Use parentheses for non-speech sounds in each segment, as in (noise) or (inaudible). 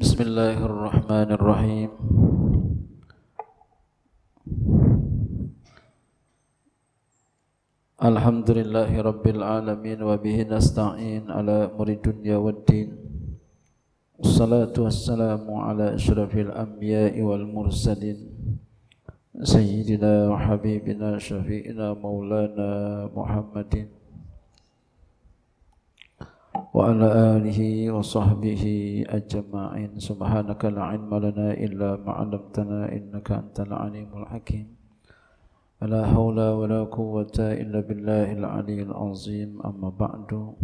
بسم الله الرحمن الرحيم الحمد لله رب العالمين وبه نستعين على أمر الدنيا والدين والصلاة والسلام على أشرف الأنبياء والمرسلين سيدنا وحبيبنا شفيئنا مولانا محمد wa ala alihi wa sahbihi ajma'in subhanaka la ilma lana illa ma 'allamtana innaka ala haula wa la quwwata illa billahil aliyyil azim amma ba'du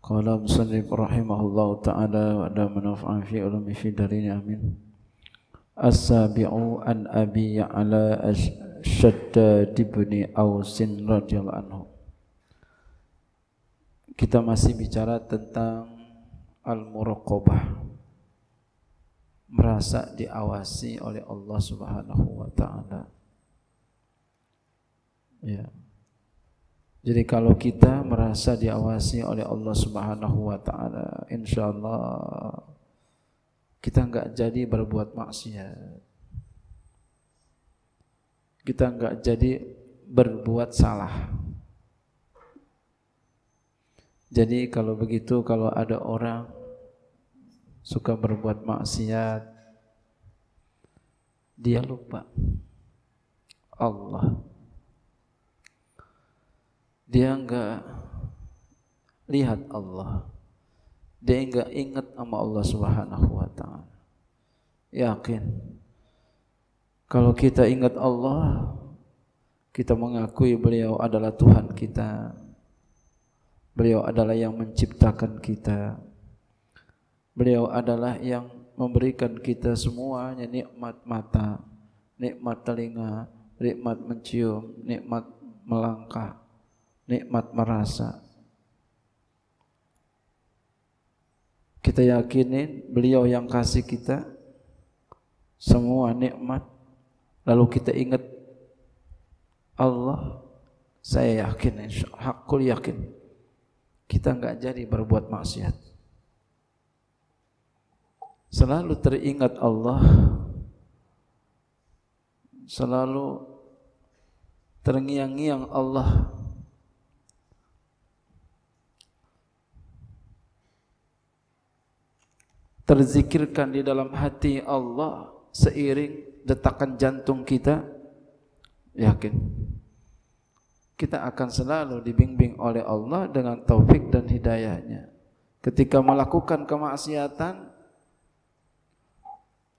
qala musannif rahimahullah ta'ala wa da manafa'a fi ulumi fi darini amin as-sabi'u an abi ya'la ash-shaddad ibn aus radhiyallahu kita masih bicara tentang al-muraqabah merasa diawasi oleh Allah Subhanahu wa taala. Ya. Jadi kalau kita merasa diawasi oleh Allah Subhanahu wa taala, insyaallah kita enggak jadi berbuat maksiat. Kita enggak jadi berbuat salah. Jadi kalau begitu kalau ada orang suka berbuat maksiat dia lupa Allah. Dia enggak lihat Allah. Dia enggak ingat sama Allah Subhanahu wa taala. Yakin. Kalau kita ingat Allah, kita mengakui beliau adalah Tuhan kita, Beliau adalah yang menciptakan kita. Beliau adalah yang memberikan kita semuanya nikmat mata, nikmat telinga, nikmat mencium, nikmat melangkah, nikmat merasa. Kita yakinin beliau yang kasih kita semua nikmat. Lalu kita ingat Allah, saya yakin insya Allah, hakul yakin kita nggak jadi berbuat maksiat. Selalu teringat Allah, selalu terngiang-ngiang Allah. Terzikirkan di dalam hati Allah seiring detakan jantung kita. Yakin kita akan selalu dibimbing oleh Allah dengan taufik dan hidayahnya. Ketika melakukan kemaksiatan,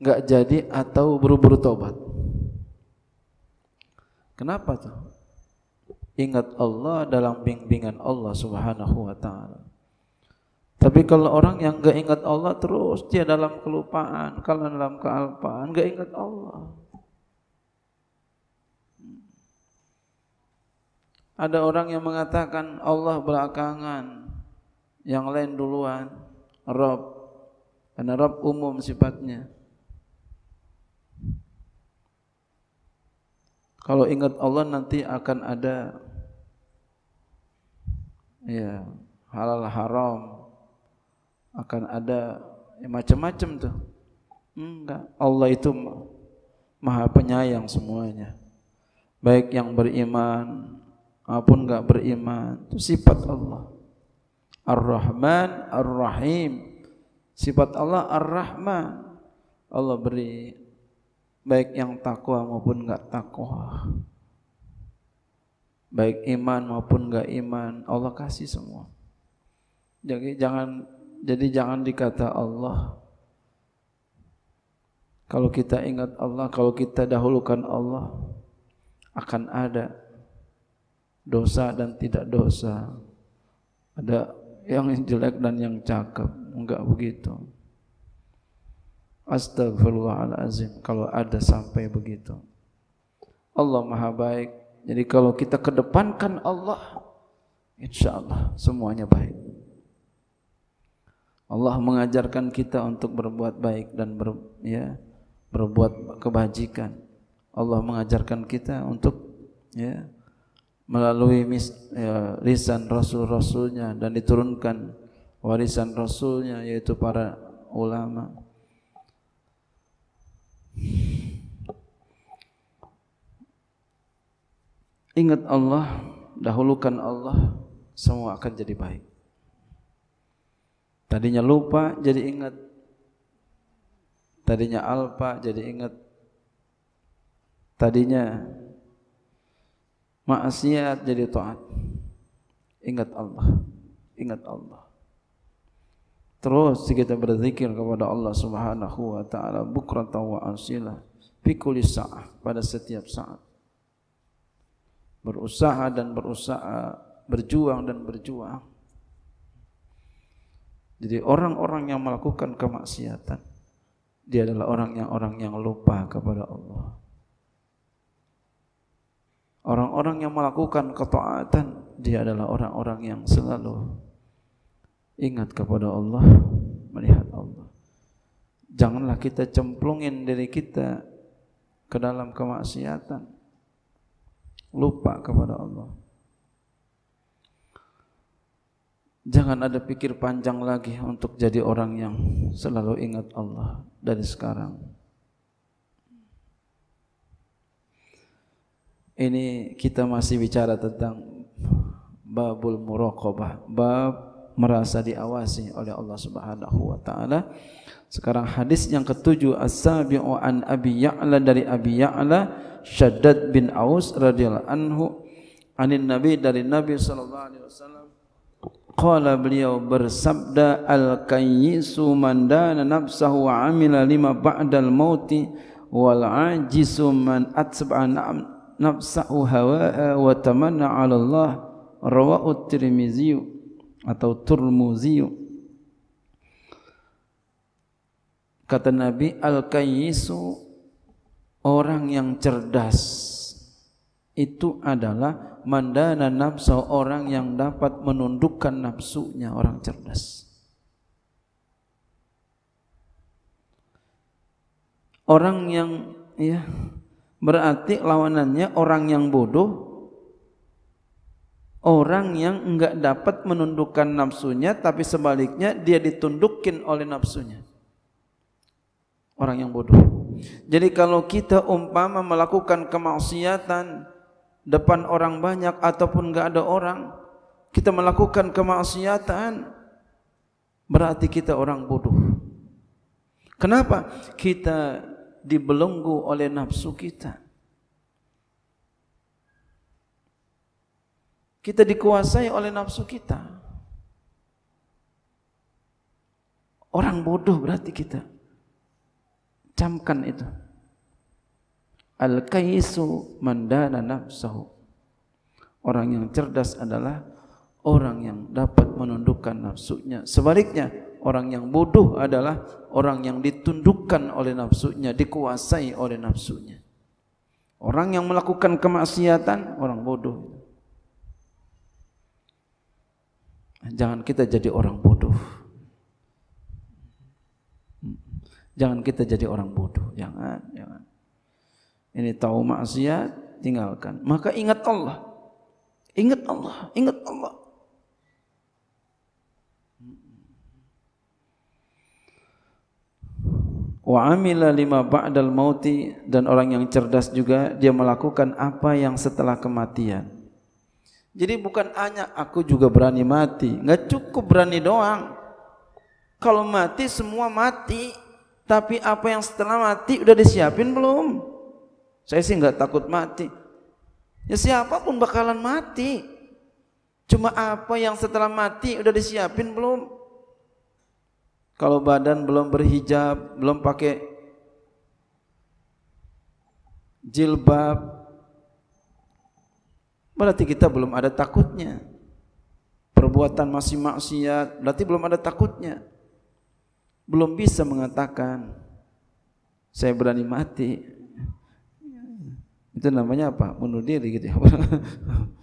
nggak jadi atau buru-buru tobat. Kenapa tuh? Ingat Allah dalam bimbingan Allah Subhanahu wa taala. Tapi kalau orang yang nggak ingat Allah terus dia dalam kelupaan, kalau dalam kealpaan nggak ingat Allah. Ada orang yang mengatakan Allah belakangan, yang lain duluan. Rob, karena Rob umum sifatnya. Kalau ingat Allah nanti akan ada ya halal haram akan ada ya, macam-macam tuh. Enggak, Allah itu Maha Penyayang semuanya. Baik yang beriman, maupun enggak beriman itu sifat Allah. Ar-Rahman, Ar-Rahim. Sifat Allah Ar-Rahman. Allah beri baik yang takwa maupun enggak takwa. Baik iman maupun enggak iman, Allah kasih semua. Jadi jangan jadi jangan dikata Allah. Kalau kita ingat Allah, kalau kita dahulukan Allah akan ada dosa dan tidak dosa. Ada yang jelek dan yang cakep, enggak begitu. Astagfirullahalazim kalau ada sampai begitu. Allah Maha baik. Jadi kalau kita kedepankan Allah, insya Allah semuanya baik. Allah mengajarkan kita untuk berbuat baik dan ber, ya, berbuat kebajikan. Allah mengajarkan kita untuk ya, melalui mis, ya, lisan rasul-rasulnya dan diturunkan warisan rasulnya yaitu para ulama Ingat Allah, dahulukan Allah, semua akan jadi baik. Tadinya lupa jadi ingat. Tadinya alpa jadi ingat. Tadinya maksiat jadi taat. Ingat Allah, ingat Allah. Terus kita berzikir kepada Allah Subhanahu wa taala bukran wa asila fi kulli pada setiap saat. Berusaha dan berusaha, berjuang dan berjuang. Jadi orang-orang yang melakukan kemaksiatan dia adalah orang yang orang yang lupa kepada Allah. Orang-orang yang melakukan ketaatan dia adalah orang-orang yang selalu ingat kepada Allah, melihat Allah. Janganlah kita cemplungin diri kita ke dalam kemaksiatan. Lupa kepada Allah. Jangan ada pikir panjang lagi untuk jadi orang yang selalu ingat Allah dari sekarang. ini kita masih bicara tentang babul muraqabah bab merasa diawasi oleh Allah Subhanahu wa taala sekarang hadis yang ketujuh as-sabi'u an abi ya'la dari abi ya'la syaddad bin aus radhiyallahu anhu anin nabi dari nabi sallallahu alaihi wasallam qala beliau bersabda al-kayyisu man dana nafsahu wa amila lima ba'dal mauti wal ajisu man atsab'a nafsa'u hawa'a wa tamanna 'ala Allah rawahu Tirmizi atau Turmuzi kata Nabi al-kayyisu orang yang cerdas itu adalah mandana nafsu orang yang dapat menundukkan nafsunya orang cerdas orang yang ya Berarti lawanannya orang yang bodoh Orang yang enggak dapat menundukkan nafsunya Tapi sebaliknya dia ditundukin oleh nafsunya Orang yang bodoh Jadi kalau kita umpama melakukan kemaksiatan Depan orang banyak ataupun enggak ada orang Kita melakukan kemaksiatan Berarti kita orang bodoh Kenapa? Kita dibelenggu oleh nafsu kita. Kita dikuasai oleh nafsu kita. Orang bodoh berarti kita. Camkan itu. Al-kaisu mandana nafsu. Orang yang cerdas adalah orang yang dapat menundukkan nafsunya. Sebaliknya, Orang yang bodoh adalah orang yang ditundukkan oleh nafsunya, dikuasai oleh nafsunya. Orang yang melakukan kemaksiatan, orang bodoh. Jangan kita jadi orang bodoh. Jangan kita jadi orang bodoh. Jangan, jangan. Ini tahu maksiat, tinggalkan. Maka ingat Allah. Ingat Allah, ingat Allah. wa amila lima ba'dal mauti dan orang yang cerdas juga dia melakukan apa yang setelah kematian. Jadi bukan hanya aku juga berani mati, nggak cukup berani doang. Kalau mati semua mati, tapi apa yang setelah mati udah disiapin belum? Saya sih nggak takut mati. Ya siapapun bakalan mati. Cuma apa yang setelah mati udah disiapin belum? kalau badan belum berhijab, belum pakai jilbab, berarti kita belum ada takutnya. Perbuatan masih maksiat, berarti belum ada takutnya. Belum bisa mengatakan, saya berani mati. Itu namanya apa? Bunuh diri gitu ya.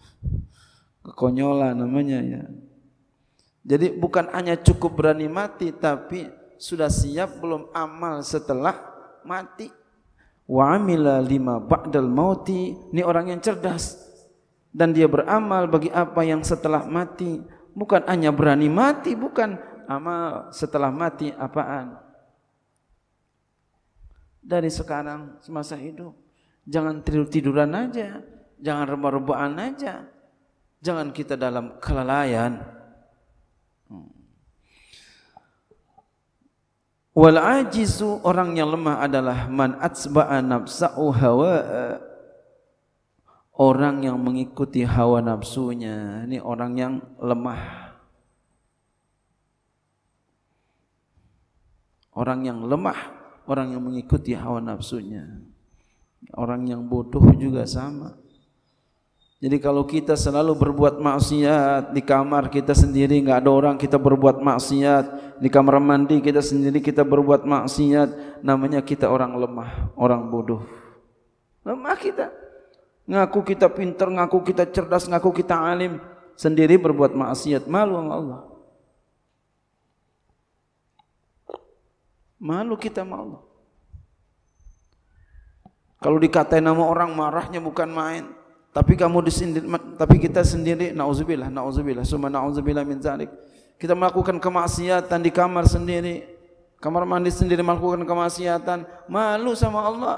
(laughs) Kekonyolan namanya ya. Jadi bukan hanya cukup berani mati tapi sudah siap belum amal setelah mati. Wa amila lima ba'dal mauti. Ini orang yang cerdas dan dia beramal bagi apa yang setelah mati. Bukan hanya berani mati, bukan amal setelah mati apaan. Dari sekarang semasa hidup jangan tidur-tiduran aja, jangan rebah-rebahan aja. Jangan kita dalam kelalaian Hmm. Wal ajizu orang yang lemah adalah man atsba'a nafsa'u hawa orang yang mengikuti hawa nafsunya. Ini orang yang lemah. Orang yang lemah, orang yang mengikuti hawa nafsunya. Orang yang bodoh juga sama. Jadi kalau kita selalu berbuat maksiat di kamar kita sendiri nggak ada orang kita berbuat maksiat di kamar mandi kita sendiri kita berbuat maksiat namanya kita orang lemah orang bodoh lemah kita ngaku kita pinter ngaku kita cerdas ngaku kita alim sendiri berbuat maksiat malu sama Allah malu kita sama Allah kalau dikatain nama orang marahnya bukan main tapi kamu di tapi kita sendiri nauzubillah, nauzubillah, summa nauzubillah min zalik. Kita melakukan kemaksiatan di kamar sendiri, kamar mandi sendiri melakukan kemaksiatan, malu sama Allah.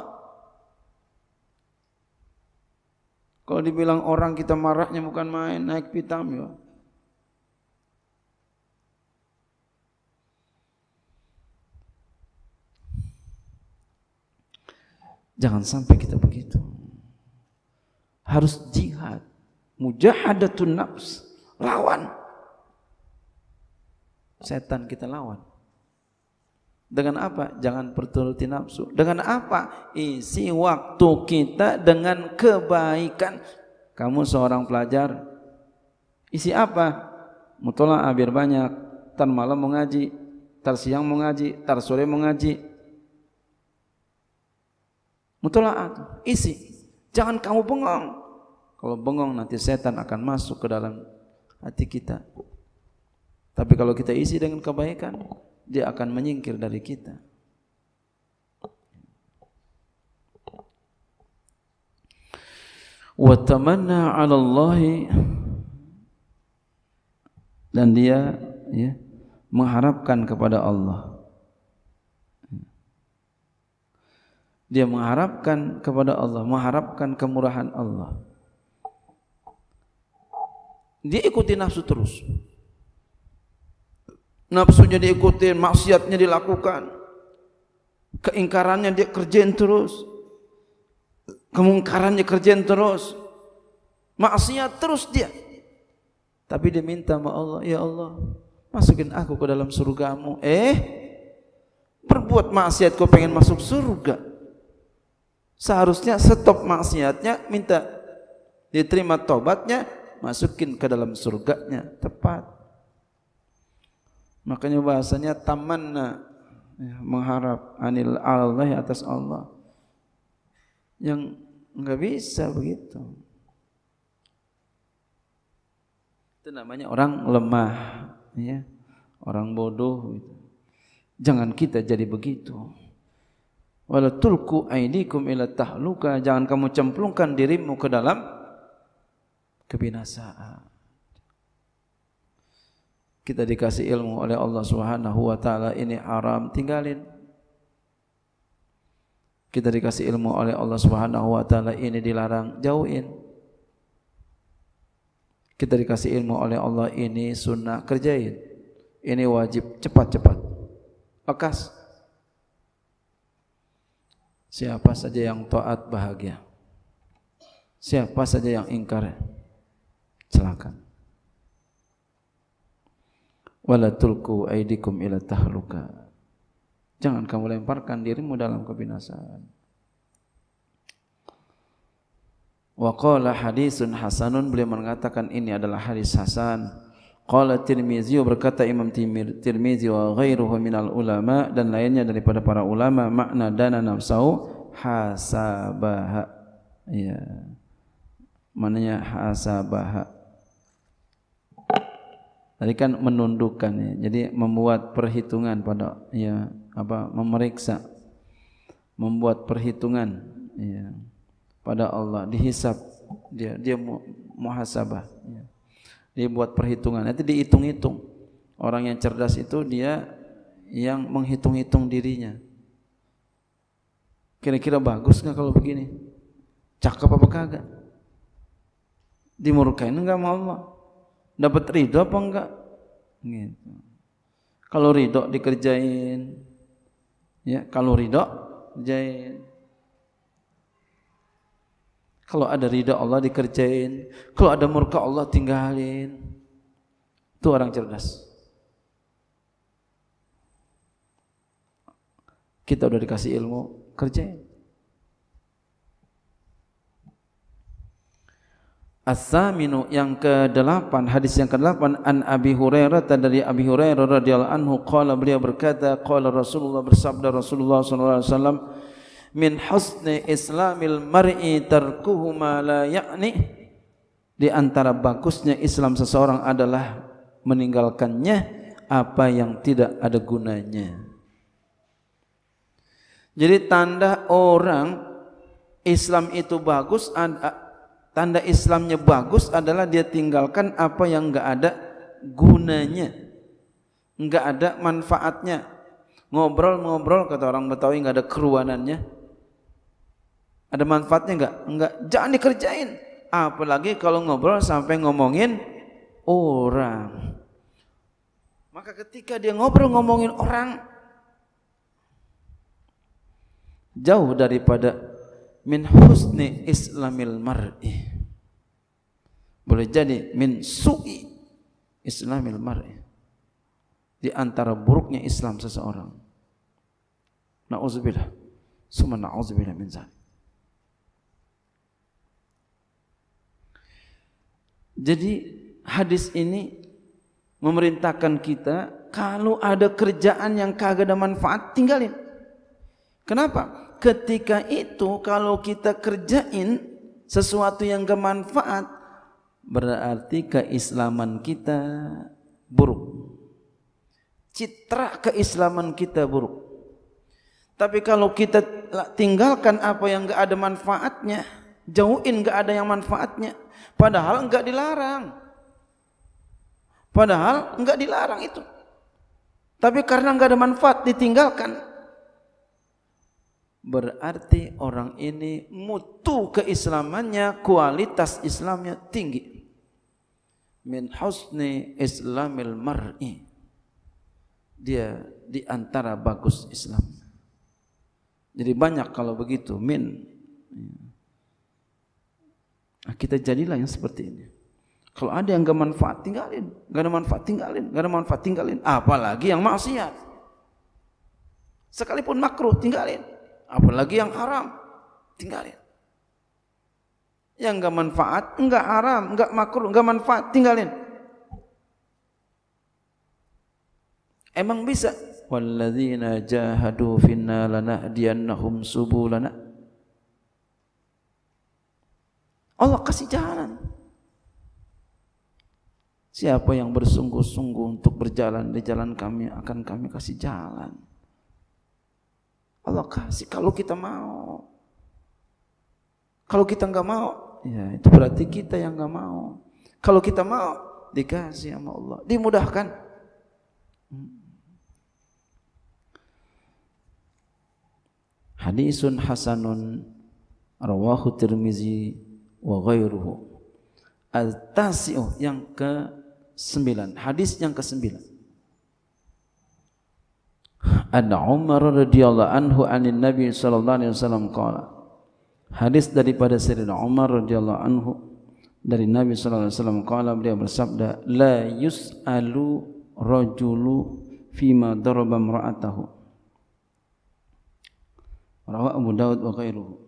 Kalau dibilang orang kita marahnya bukan main, naik pitam ya. Jangan sampai kita begitu harus jihad mujahadatun nafs lawan setan kita lawan dengan apa? Jangan perturuti nafsu. Dengan apa? Isi waktu kita dengan kebaikan. Kamu seorang pelajar, isi apa? Mutola abir banyak. Tar malam mengaji, tar siang mengaji, tar sore mengaji. Mutola'at, isi Jangan kamu bengong. Kalau bengong nanti setan akan masuk ke dalam hati kita. Tapi kalau kita isi dengan kebaikan, dia akan menyingkir dari kita. Wa tamanna 'ala Allah dan dia ya, mengharapkan kepada Allah. Dia mengharapkan kepada Allah, mengharapkan kemurahan Allah. Dia ikuti nafsu terus. Nafsunya diikuti, maksiatnya dilakukan. Keingkarannya dia kerjain terus. Kemungkarannya kerjain terus. Maksiat terus dia. Tapi dia minta sama Allah, ya Allah, masukin aku ke dalam surgamu. Eh, perbuat maksiat kau pengen masuk surga. Seharusnya stop maksiatnya, minta diterima tobatnya, masukin ke dalam surganya. Tepat. Makanya bahasanya tamanna ya, mengharap anil Allah atas Allah. Yang nggak bisa begitu. Itu namanya orang lemah, ya. Orang bodoh gitu. Jangan kita jadi begitu. wala tulku aidikum ila tahluka jangan kamu cemplungkan dirimu ke dalam kebinasaan kita dikasih ilmu oleh Allah Subhanahu wa taala ini haram tinggalin kita dikasih ilmu oleh Allah Subhanahu wa taala ini dilarang jauhin kita dikasih ilmu oleh Allah ini sunnah kerjain ini wajib cepat-cepat lekas -cepat. Siapa saja yang taat bahagia. Siapa saja yang ingkar celaka. Wala tulku aidikum ila tahluka. Jangan kamu lemparkan dirimu dalam kebinasaan. Wa qala hadisun hasanun beliau mengatakan ini adalah hadis hasan Qala Tirmizi berkata Imam Tirmizi wa ghairuhu minal ulama dan lainnya daripada para ulama makna dana nafsau hasabaha. Ya. Maknanya hasabaha. Tadi kan menundukkan ya. Jadi membuat perhitungan pada ya apa memeriksa membuat perhitungan ya pada Allah dihisap dia dia muhasabah ya. Dia buat perhitungan. Nanti dihitung-hitung. Orang yang cerdas itu dia yang menghitung-hitung dirinya. Kira-kira bagus nggak kalau begini? Cakep apa kagak? Dimurkain enggak sama Allah? Dapat ridho apa enggak? Gitu. Kalau ridho dikerjain, ya kalau ridho kerjain. Kalau ada ridha Allah dikerjain, kalau ada murka Allah tinggalin. Itu orang cerdas. Kita udah dikasih ilmu, kerjain. As-saminu yang ke-8 hadis yang ke-8 an Abi Hurairah dari Abi Hurairah radhiyallahu anhu qala beliau berkata qala Rasulullah bersabda Rasulullah sallallahu alaihi wasallam min husni islamil mar'i tarkuhu ma la ya'ni di antara bagusnya Islam seseorang adalah meninggalkannya apa yang tidak ada gunanya. Jadi tanda orang Islam itu bagus tanda Islamnya bagus adalah dia tinggalkan apa yang enggak ada gunanya. Enggak ada manfaatnya. Ngobrol-ngobrol kata orang Betawi enggak ada keruanannya ada manfaatnya enggak? Enggak. Jangan dikerjain. Apalagi kalau ngobrol sampai ngomongin orang. Maka ketika dia ngobrol ngomongin orang jauh daripada min husni islamil mar'i. Boleh jadi min su'i islamil mar'i. Di antara buruknya Islam seseorang. Nauzubillah. Suma nauzubillah min zalik. Jadi hadis ini memerintahkan kita kalau ada kerjaan yang kagak ada manfaat tinggalin. Kenapa? Ketika itu kalau kita kerjain sesuatu yang gak manfaat berarti keislaman kita buruk. Citra keislaman kita buruk. Tapi kalau kita tinggalkan apa yang gak ada manfaatnya, jauhin gak ada yang manfaatnya padahal enggak dilarang padahal enggak dilarang itu tapi karena enggak ada manfaat ditinggalkan berarti orang ini mutu keislamannya kualitas Islamnya tinggi min husni islamil mar'i dia di antara bagus Islam jadi banyak kalau begitu min Nah, kita jadilah yang seperti ini. Kalau ada yang gak manfaat tinggalin, gak ada manfaat tinggalin, gak ada manfaat tinggalin. Apalagi yang maksiat. Sekalipun makruh tinggalin, apalagi yang haram tinggalin. Yang gak manfaat, enggak haram, enggak makruh, enggak manfaat tinggalin. Emang bisa. Walladzina jahadu finna lanahdiyannahum subulana. Allah kasih jalan. Siapa yang bersungguh-sungguh untuk berjalan di jalan kami akan kami kasih jalan. Allah kasih kalau kita mau. Kalau kita nggak mau, ya itu berarti kita yang nggak mau. Kalau kita mau, dikasih sama Allah, dimudahkan. Hadisun hasanun rawahu Tirmizi wa ghairuhu al-tasi'u yang ke sembilan hadis yang ke sembilan an Umar radhiyallahu anhu anin Nabi sallallahu alaihi wasallam qala hadis daripada Sayyidina Umar radhiyallahu anhu dari Nabi sallallahu alaihi wasallam qala beliau bersabda la yus'alu rajulu fima daraba imra'atahu rawahu Abu Daud wa ghairuhu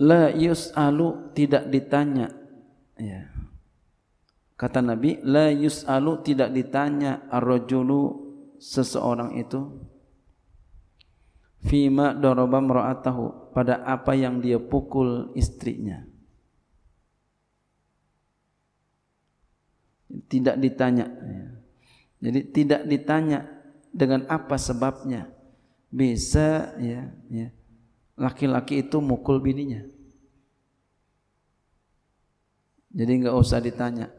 la yus'alu tidak ditanya ya kata Nabi la yus'alu tidak ditanya arrojulu seseorang itu fima daraba mar'atahu pada apa yang dia pukul istrinya tidak ditanya ya. jadi tidak ditanya dengan apa sebabnya bisa ya ya laki-laki itu mukul bininya. Jadi nggak usah ditanya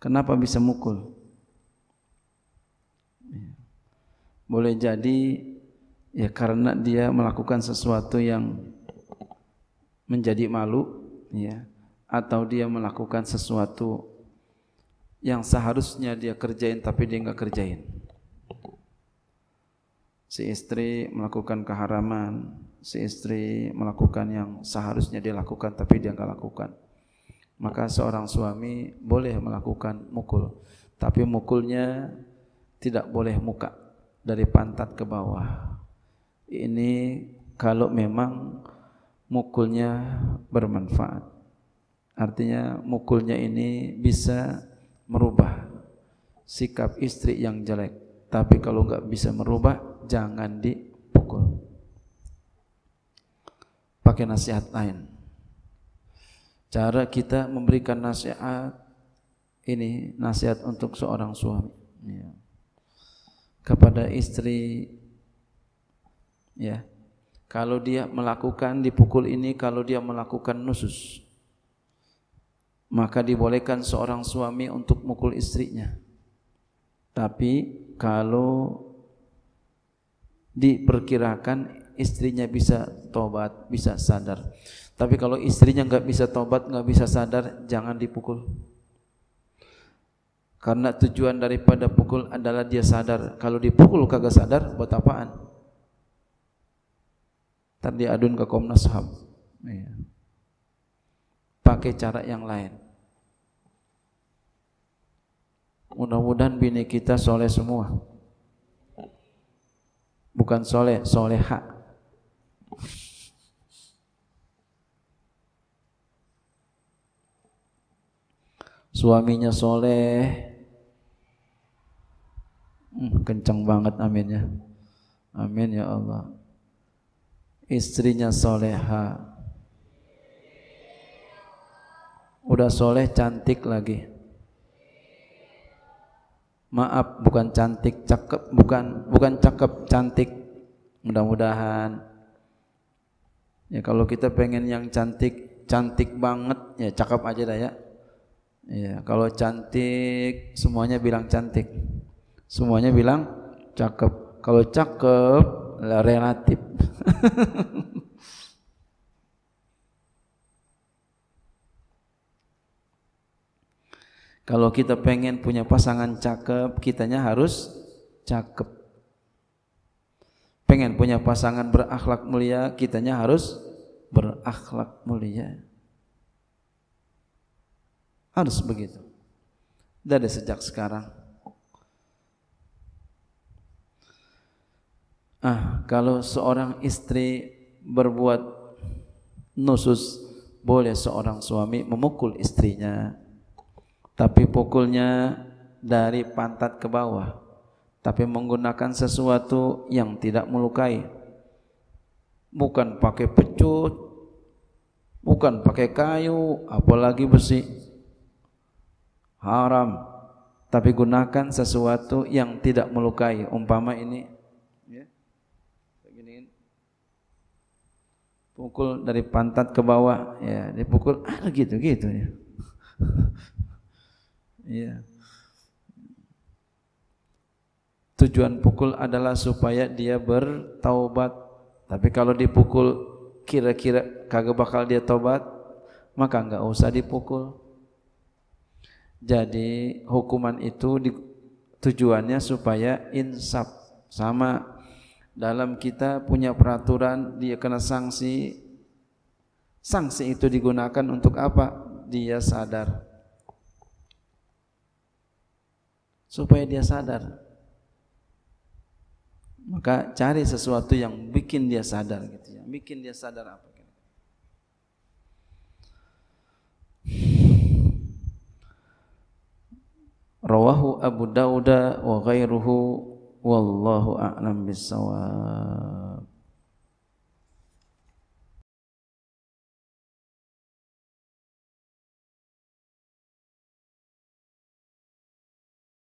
kenapa bisa mukul. Iya. Boleh jadi ya karena dia melakukan sesuatu yang menjadi malu, ya, atau dia melakukan sesuatu yang seharusnya dia kerjain tapi dia nggak kerjain si istri melakukan keharaman, si istri melakukan yang seharusnya dia lakukan tapi dia nggak lakukan. Maka seorang suami boleh melakukan mukul, tapi mukulnya tidak boleh muka dari pantat ke bawah. Ini kalau memang mukulnya bermanfaat. Artinya mukulnya ini bisa merubah sikap istri yang jelek. Tapi kalau nggak bisa merubah, jangan dipukul. Pakai nasihat lain. Cara kita memberikan nasihat ini nasihat untuk seorang suami ya. kepada istri ya kalau dia melakukan dipukul ini kalau dia melakukan nusus maka dibolehkan seorang suami untuk mukul istrinya tapi kalau diperkirakan istrinya bisa tobat, bisa sadar. Tapi kalau istrinya nggak bisa tobat, nggak bisa sadar, jangan dipukul. Karena tujuan daripada pukul adalah dia sadar. Kalau dipukul kagak sadar, buat apaan? Tadi diadun ke Komnas HAM. Iya. Pakai cara yang lain. Mudah-mudahan bini kita soleh semua bukan soleh, soleha. Suaminya soleh, hmm, kencang banget Amin ya, Amin ya Allah. Istrinya soleha. Udah soleh cantik lagi maaf bukan cantik cakep bukan bukan cakep cantik mudah-mudahan ya kalau kita pengen yang cantik cantik banget ya cakep aja dah ya ya kalau cantik semuanya bilang cantik semuanya bilang cakep kalau cakep lah relatif (laughs) Kalau kita pengen punya pasangan cakep, kitanya harus cakep. Pengen punya pasangan berakhlak mulia, kitanya harus berakhlak mulia. Harus begitu. Dari sejak sekarang. Ah, kalau seorang istri berbuat nusus, boleh seorang suami memukul istrinya, tapi pukulnya dari pantat ke bawah tapi menggunakan sesuatu yang tidak melukai bukan pakai pecut bukan pakai kayu apalagi besi haram tapi gunakan sesuatu yang tidak melukai umpama ini begini ya, pukul dari pantat ke bawah ya dipukul ah gitu gitu ya (laughs) Ya. Tujuan pukul adalah supaya dia bertaubat. Tapi kalau dipukul kira-kira kagak bakal dia taubat, maka enggak usah dipukul. Jadi hukuman itu di, tujuannya supaya insaf sama dalam kita punya peraturan dia kena sanksi sanksi itu digunakan untuk apa dia sadar supaya dia sadar. Maka cari sesuatu yang bikin dia sadar gitu ya. Bikin dia sadar apa gitu. Rawahu Abu dauda wa ghairuhu wallahu a'lam bissawab.